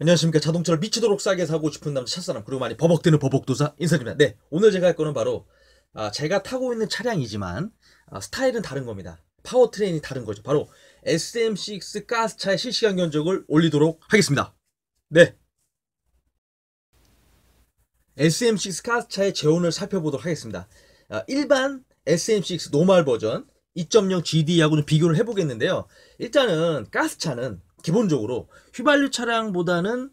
안녕하십니까 자동차를 미치도록 싸게 사고 싶은 남자 샷사람 그리고 많이 버벅대는 버벅도사 인사입니다 네 오늘 제가 할 거는 바로 아, 제가 타고 있는 차량이지만 아, 스타일은 다른 겁니다 파워트레인이 다른 거죠 바로 SM6 가스차의 실시간 견적을 올리도록 하겠습니다 네 SM6 가스차의 재원을 살펴보도록 하겠습니다 아, 일반 SM6 노멀 버전 2.0 GD하고는 비교를 해보겠는데요 일단은 가스차는 기본적으로 휘발유 차량보다는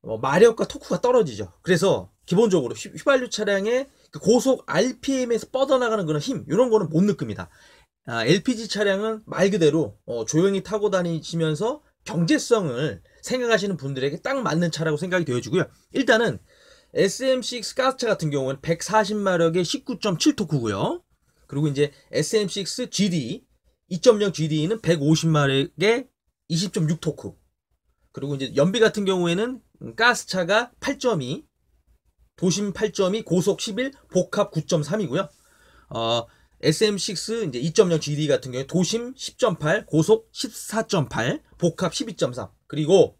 뭐 마력과 토크가 떨어지죠. 그래서 기본적으로 휘, 발유 차량의 그 고속 RPM에서 뻗어나가는 그런 힘 이런 거는 못 느낍니다. 아, LPG 차량은 말 그대로 어, 조용히 타고 다니시면서 경제성을 생각하시는 분들에게 딱 맞는 차라고 생각이 되어지고요. 일단은 SM6 가스차 같은 경우는 140마력에 19.7토크고요. 그리고 이제 SM6 GD 2.0 GD는 150마력에 20.6 토크. 그리고 이제 연비 같은 경우에는 가스차가 8.2, 도심 8.2, 고속 11, 복합 9.3이고요. 어, SM6 이제 2.0 GD 같은 경우에 도심 10.8, 고속 14.8, 복합 12.3. 그리고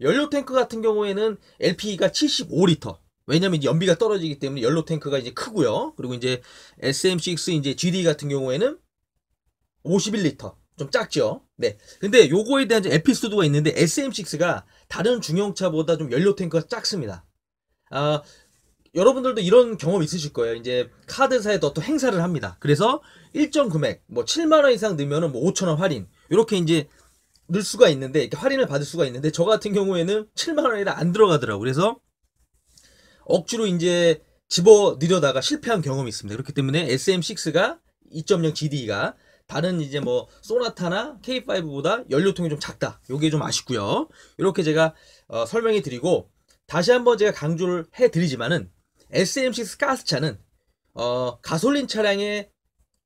연료 탱크 같은 경우에는 LPE가 75리터. 왜냐면 연비가 떨어지기 때문에 연료 탱크가 이제 크고요. 그리고 이제 SM6 이제 GD 같은 경우에는 51리터. 좀 작죠. 네. 근데 요거에 대한 에피소드가 있는데 SM6가 다른 중형차보다 좀 연료 탱크가 작습니다. 아, 여러분들도 이런 경험 있으실 거예요. 이제 카드사에서 또 행사를 합니다. 그래서 일정 금액, 뭐 7만 원 이상 넣으면은 뭐 5천 원 할인. 이렇게 이제 넣을 수가 있는데 이렇게 할인을 받을 수가 있는데 저 같은 경우에는 7만 원이라안 들어가더라고. 그래서 억지로 이제 집어 넣으려다가 실패한 경험이 있습니다. 그렇기 때문에 SM6가 2.0 GD가 다른 이제 뭐 소나타나 K5보다 연료통이 좀 작다. 요게 좀 아쉽고요. 이렇게 제가 어, 설명해 드리고 다시 한번 제가 강조를 해 드리지만은 SM6 가스차는 어, 가솔린 차량의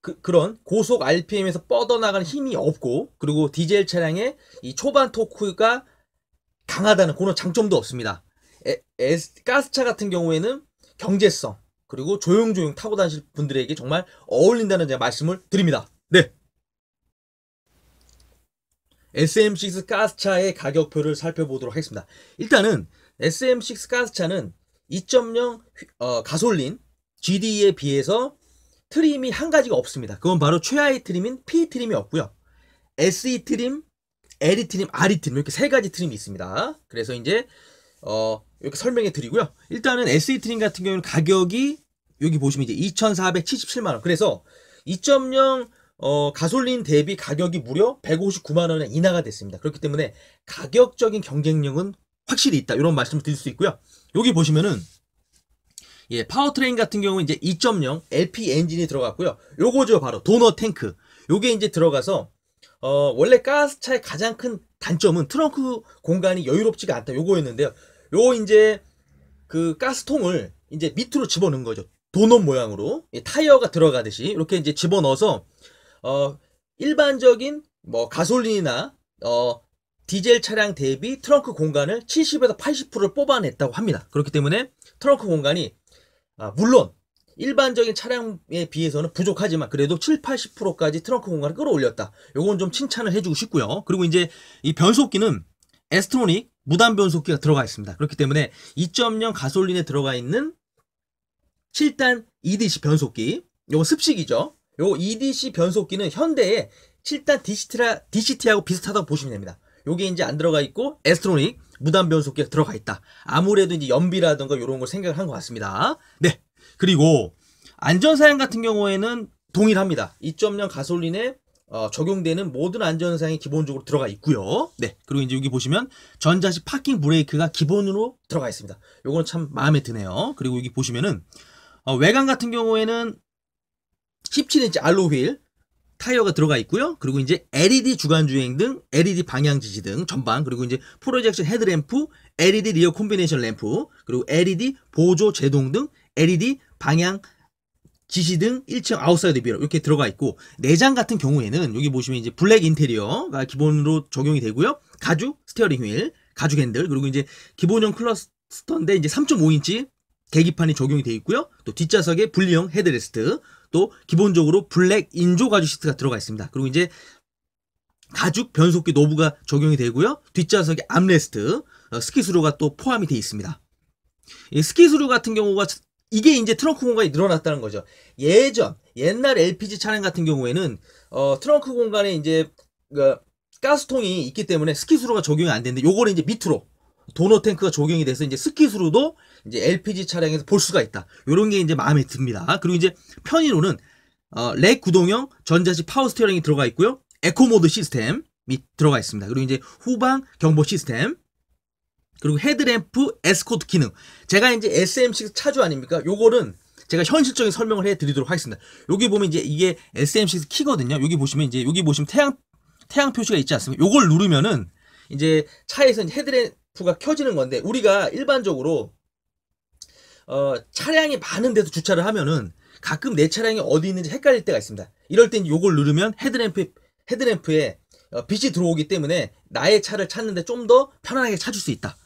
그, 그런 고속 RPM에서 뻗어나가는 힘이 없고 그리고 디젤 차량의 이 초반 토크가 강하다는 그런 장점도 없습니다. 에, 에, 가스차 같은 경우에는 경제성 그리고 조용조용 타고 다니실 분들에게 정말 어울린다는 제가 말씀을 드립니다. 네. SM6 가스차의 가격표를 살펴보도록 하겠습니다. 일단은 SM6 가스차는 2.0 어, 가솔린 GD에 비해서 트림이 한 가지가 없습니다. 그건 바로 최하의 트림인 P 트림이 없고요. SE 트림, LE 트림, RE 트림 이렇게 세 가지 트림이 있습니다. 그래서 이제 어, 이렇게 설명해 드리고요. 일단은 SE 트림 같은 경우는 가격이 여기 보시면 이제 2,477만 원. 그래서 2.0 어, 가솔린 대비 가격이 무려 159만 원에 인하가 됐습니다. 그렇기 때문에 가격적인 경쟁력은 확실히 있다. 이런 말씀을 드릴 수 있고요. 여기 보시면은 예, 파워트레인 같은 경우는 이제 2.0 LP 엔진이 들어갔고요. 요거죠. 바로 도너 탱크. 요게 이제 들어가서 어, 원래 가스차의 가장 큰 단점은 트렁크 공간이 여유롭지가 않다. 요거였는데요. 요 이제 그 가스통을 이제 밑으로 집어넣은 거죠. 도넛 모양으로 예, 타이어가 들어가듯이 이렇게 이제 집어넣어서 어, 일반적인 뭐 가솔린이나 어, 디젤 차량 대비 트렁크 공간을 70에서 8 0 뽑아냈다고 합니다. 그렇기 때문에 트렁크 공간이 아, 물론 일반적인 차량에 비해서는 부족하지만 그래도 7, 80%까지 트렁크 공간을 끌어올렸다. 요건 좀 칭찬을 해주고 싶고요. 그리고 이제 이 변속기는 에스트로닉 무단 변속기가 들어가 있습니다. 그렇기 때문에 2.0 가솔린에 들어가 있는 7단 EDC 변속기 요거 습식이죠. 요 EDC 변속기는 현대의 7단 디시 t 라 DCT하고 비슷하다고 보시면 됩니다. 요게 이제 안 들어가 있고 에스트로닉 무단 변속기가 들어가 있다. 아무래도 이제 연비라든가 이런 걸 생각을 한 것 같습니다. 네. 그리고 안전 사양 같은 경우에는 동일합니다. 2.0 가솔린에 어, 적용되는 모든 안전 사양이 기본적으로 들어가 있고요. 네. 그리고 이제 여기 보시면 전자식 파킹 브레이크가 기본으로 들어가 있습니다. 요거는 참 마음에 드네요. 그리고 여기 보시면은 어, 외관 같은 경우에는 17인치 알로휠 타이어가 들어가 있고요. 그리고 이제 LED 주간 주행 등 LED 방향 지시 등 전방 그리고 이제 프로젝션 헤드램프, LED 리어 콤비네이션 램프, 그리고 LED 보조 제동 등 LED 방향 지시 등 1층 아웃사이드 비러 이렇게 들어가 있고 내장 같은 경우에는 여기 보시면 이제 블랙 인테리어가 기본으로 적용이 되고요. 가죽 스티어링 휠, 가죽 핸들 그리고 이제 기본형 클러스터인데 이제 3.5인치 계기판이 적용이 되어 있고요. 또 뒷좌석에 분리형 헤드레스트, 또 기본적으로 블랙 인조 가죽 시트가 들어가 있습니다. 그리고 이제 가죽 변속기 노브가 적용이 되고요. 뒷좌석에 암레스트, 어, 스키 수류가 또 포함이 되어 있습니다. 스키 수류 같은 경우가 이게 이제 트렁크 공간이 늘어났다는 거죠. 예전 옛날 LPG 차량 같은 경우에는 어, 트렁크 공간에 이제 그 가스통이 있기 때문에 스키 수류가 적용이 안 되는데 요거는 이제 밑으로 도너 탱크가 적용이 돼서 이제 스키스로도 이제 LPG 차량에서 볼 수가 있다. 요런게 이제 마음에 듭니다. 그리고 이제 편의로는 어, 렉 구동형 전자식 파워 스티어링이 들어가 있고요. 에코 모드 시스템이 들어가 있습니다. 그리고 이제 후방 경보 시스템 그리고 헤드램프 에스코트 기능. 제가 이제 SM6 차주 아닙니까? 요거는 제가 현실적인 설명을 해 드리도록 하겠습니다. 여기 보면 이제 이게 SM6 키거든요. 여기 보시면 이제 여기 보시면 태양 태양 표시가 있지 않습니까? 요걸 누르면은 이제 차에서 헤드램 프 램프가 켜지는 건데 우리가 일반적으로 어, 차량이 많은 데서 주차를 하면은 가끔 내 차량이 어디 있는지 헷갈릴 때가 있습니다. 이럴 땐 요걸 누르면 헤드램프 헤드램프에 어, 빛이 들어오기 때문에 나의 차를 찾는데 좀 더 편안하게 찾을 수 있다.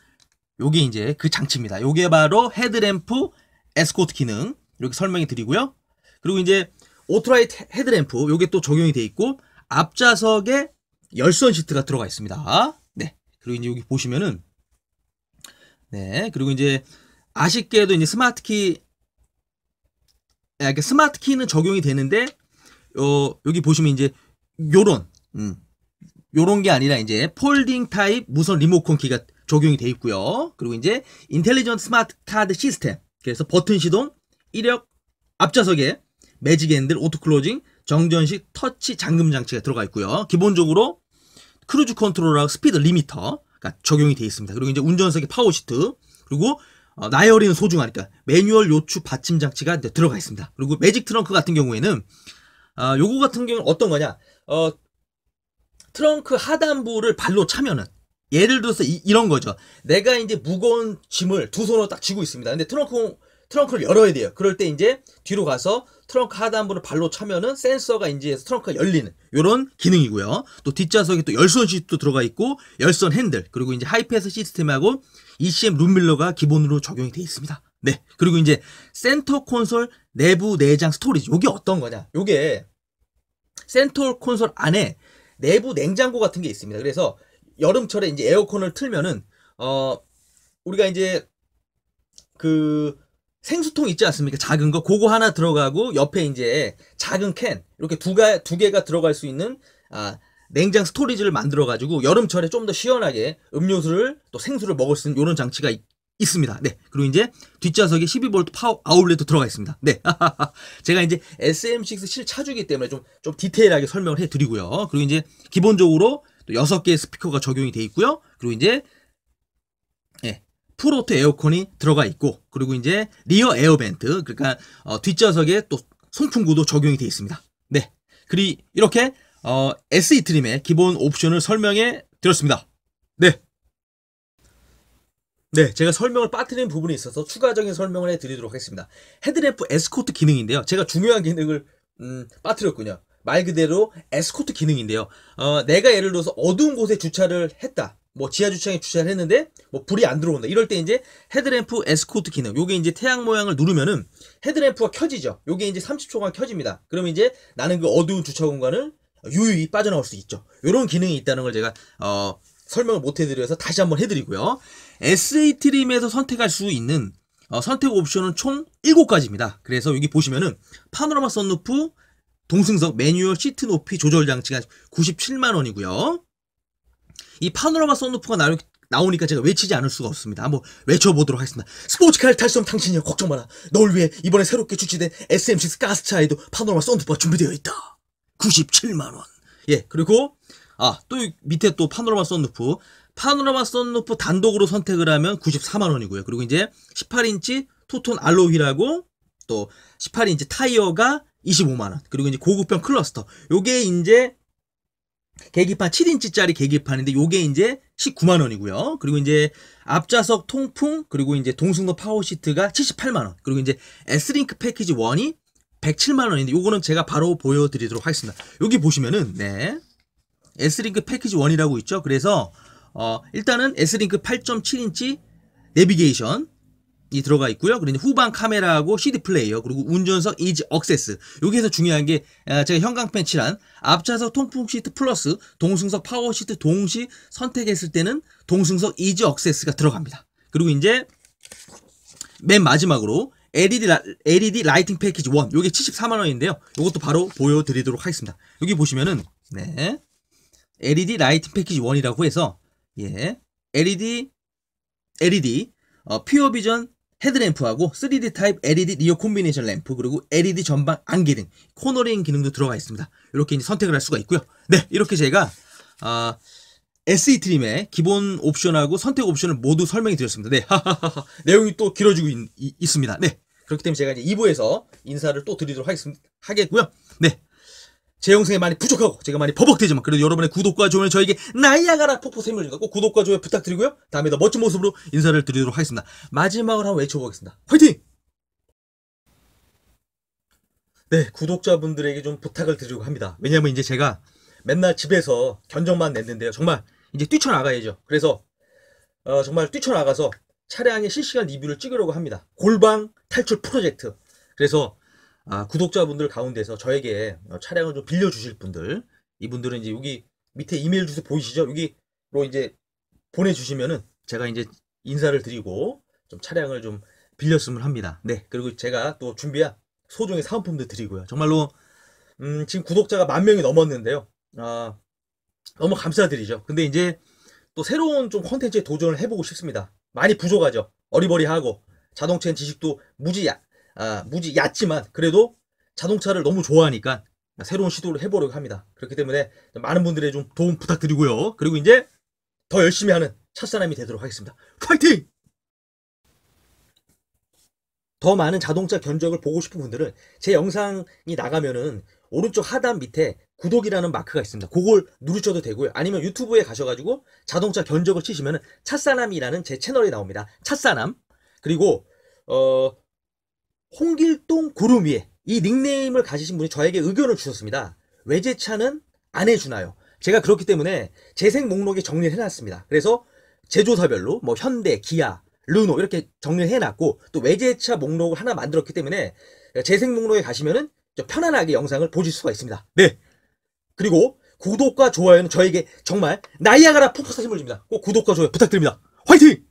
요게 이제 그 장치입니다. 요게 바로 헤드램프 에스코트 기능 이렇게 설명해 드리고요. 그리고 이제 오토라이트 헤드램프 요게 또 적용이 돼 있고 앞좌석에 열선 시트가 들어가 있습니다. 네. 그리고 이제 여기 보시면은 네. 그리고 이제 아쉽게도 이제 스마트키 아, 이렇게 스마트키는 적용이 되는데 어, 여기 보시면 이제 요런 음. 요런 게 아니라 이제 폴딩 타입 무선 리모컨 키가 적용이 돼 있고요. 그리고 이제 인텔리전트 스마트 카드 시스템. 그래서 버튼 시동, 이력, 앞좌석에 매직 핸들, 오토 클로징, 정전식 터치 잠금 장치가 들어가 있고요. 기본적으로 크루즈 컨트롤하고 스피드 리미터, 그러니까 적용이 되어 있습니다. 그리고 이제 운전석에 파워 시트 그리고 어, 나열이는 소중하니까 그러니까 매뉴얼 요추 받침 장치가 들어가 있습니다. 그리고 매직 트렁크 같은 경우에는 어, 요거 같은 경우는 어떤 거냐? 어, 트렁크 하단부를 발로 차면은 예를 들어서 이, 런 거죠. 내가 이제 무거운 짐을 두 손으로 딱 쥐고 있습니다. 근데 트렁크 트렁크를 열어야 돼요. 그럴 때 이제 뒤로 가서 트렁크 하단부를 발로 차면은 센서가 인지해서 트렁크가 열리는 요런 기능이고요. 또 뒷좌석에 또 열선 시트도 들어가 있고 열선 핸들 그리고 이제 하이패스 시스템하고 ECM 룸밀러가 기본으로 적용이 되어 있습니다. 네. 그리고 이제 센터 콘솔 내부 내장 스토리지. 요게 어떤 거냐? 요게 센터 콘솔 안에 내부 냉장고 같은 게 있습니다. 그래서 여름철에 이제 에어컨을 틀면은 어 우리가 이제 그 생수통 있지 않습니까? 작은 거 그거 하나 들어가고 옆에 이제 작은 캔 이렇게 두가 두 개가 들어갈 수 있는 아 냉장 스토리지를 만들어 가지고 여름철에 좀 더 시원하게 음료수를 또 생수를 먹을 수 있는 요런 장치가 있, 습니다 네. 그리고 이제 뒷좌석에 12V 파워 아웃렛도 들어가 있습니다. 네. 제가 이제 SM6 실 차주기 때문에 좀, 좀 디테일하게 설명을 해 드리고요. 그리고 이제 기본적으로 또 6개의 스피커가 적용이 돼 있고요. 그리고 이제 프로토 에어컨이 들어가 있고 그리고 이제 리어 에어벤트 그러니까 어, 뒷좌석에 또 송풍구도 적용이 되어 있습니다. 네, 그리 이렇게 어, SE 트림의 기본 옵션을 설명해 드렸습니다. 네. 네, 제가 설명을 빠뜨린 부분이 있어서 추가적인 설명을 해드리도록 하겠습니다. 헤드램프 에스코트 기능인데요. 제가 중요한 기능을 음, 빠뜨렸군요. 말 그대로 에스코트 기능인데요. 어, 내가 예를 들어서 어두운 곳에 주차를 했다. 뭐 지하 주차장에 주차를 했는데 뭐 불이 안 들어온다. 이럴 때 이제 헤드램프 에스코트 기능. 요게 이제 태양 모양을 누르면은 헤드램프가 켜지죠. 요게 이제 30초간 켜집니다. 그러면 이제 나는 그 어두운 주차 공간을 유유히 빠져나올 수 있죠. 요런 기능이 있다는 걸 제가 어 설명을 못 해드려서 다시 한번 해드리고요. SA 트림에서 선택할 수 있는 어, 선택 옵션은 총 7가지입니다. 그래서 여기 보시면은 파노라마 선루프, 동승석 매뉴얼 시트 높이 조절 장치가 97만 원이고요. 이 파노라마 선루프가 나오, 나오니까 제가 외치지 않을 수가 없습니다. 한번 외쳐보도록 하겠습니다. 스포츠카를 탈수 없는 당신이여 걱정 마라. 널 위해 이번에 새롭게 출시된 SM6 가스차에도 파노라마 선루프가 준비되어 있다. 97만원. 예, 그리고 아, 또 밑에 또 파노라마 선루프. 파노라마 선루프 단독으로 선택을 하면 94만원이고요. 그리고 이제 18인치 토톤 알로휠하고 또 18인치 타이어가 25만원. 그리고 이제 고급형 클러스터. 요게 이제 계기판 7인치짜리 계기판인데 요게 이제 19만 원이고요. 그리고 이제 앞좌석 통풍 그리고 이제 동승로 파워 시트가 78만 원. 그리고 이제 S링크 패키지 1이 107만 원인데 요거는 제가 바로 보여 드리도록 하겠습니다. 여기 보시면은 네. S링크 패키지 1이라고 있죠. 그래서 어 일단은 S링크 8.7인치 내비게이션 이 들어가 있고요. 그리고 후방 카메라하고 CD 플레이어 그리고 운전석 이지 억세스 여기에서 중요한 게 아, 제가 형광펜 칠한 앞좌석 통풍 시트 플러스 동승석 파워 시트 동시 선택했을 때는 동승석 이지 억세스가 들어갑니다. 그리고 이제 맨 마지막으로 LED, 라, LED 라이팅 패키지 1이게 74만원인데요. 이것도 바로 보여드리도록 하겠습니다. 여기 보시면은 네 LED 라이팅 패키지 1이라고 해서 예 LED LED 어, 퓨어 비전 헤드램프하고 3D 타입 LED 리어 콤비네이션 램프 그리고 LED 전방 안개 등 코너링 기능도 들어가 있습니다. 이렇게 선택을 할 수가 있고요. 네, 이렇게 제가 아, SE 트림의 기본 옵션하고 선택 옵션을 모두 설명해 드렸습니다. 네, 내용이 또 길어지고 있, 습니다 네, 그렇기 때문에 제가 이제 2부에서 인사를 또 드리도록 하겠, 하겠고요. 네, 제 영상이 많이 부족하고 제가 많이 버벅대지만 그래도 여러분의 구독과 좋아요 저에게 나이아가라 폭포 샘을인 갖고 구독과 좋아요 부탁드리고요. 다음에 더 멋진 모습으로 인사를 드리도록 하겠습니다. 마지막으로 한번 외쳐보겠습니다. 화이팅! 네, 구독자분들에게 좀 부탁을 드리고 합니다. 왜냐면 이제 제가 맨날 집에서 견적만 냈는데요. 정말 이제 뛰쳐나가야죠. 그래서 어, 정말 뛰쳐나가서 차량의 실시간 리뷰를 찍으려고 합니다. 골방 탈출 프로젝트. 그래서 아, 구독자분들 가운데서 저에게 어, 차량을 좀 빌려주실 분들 이분들은 이제 여기 밑에 이메일 주소 보이시죠? 여기로 이제 보내주시면은 제가 이제 인사를 드리고 좀 차량을 좀 빌렸으면 합니다. 네 그리고 제가 또 준비한 소정의 사은품도 드리고요. 정말로 음, 지금 구독자가 만 명이 넘었는데요. 아, 너무 감사드리죠. 근데 이제 또 새로운 좀 컨텐츠에 도전을 해보고 싶습니다. 많이 부족하죠. 어리버리하고 자동차 지식도 무지 아, 무지 얕지만 그래도 자동차를 너무 좋아하니까 새로운 시도를 해보려고 합니다. 그렇기 때문에 많은 분들의 좀 도움 부탁드리고요. 그리고 이제 더 열심히 하는 첫사람이 되도록 하겠습니다. 파이팅! 더 많은 자동차 견적을 보고 싶은 분들은 제 영상이 나가면은 오른쪽 하단 밑에 구독이라는 마크가 있습니다. 그걸 누르셔도 되고요. 아니면 유튜브에 가셔가지고 자동차 견적을 치시면은 찻사람이라는제 채널이 나옵니다. 찻사람 그리고 어 홍길동 구름 위에 이 닉네임을 가지신 분이 저에게 의견을 주셨습니다. 외제차는 안 해주나요? 제가 그렇기 때문에 재생 목록에 정리를 해놨습니다. 그래서 제조사별로 뭐 현대, 기아, 르노 이렇게 정리를 해놨고 또 외제차 목록을 하나 만들었기 때문에 재생 목록에 가시면은 편안하게 영상을 보실 수가 있습니다. 네. 그리고 구독과 좋아요는 저에게 정말 나이아가라 폭포사 진을 줍니다. 꼭 구독과 좋아요 부탁드립니다. 화이팅!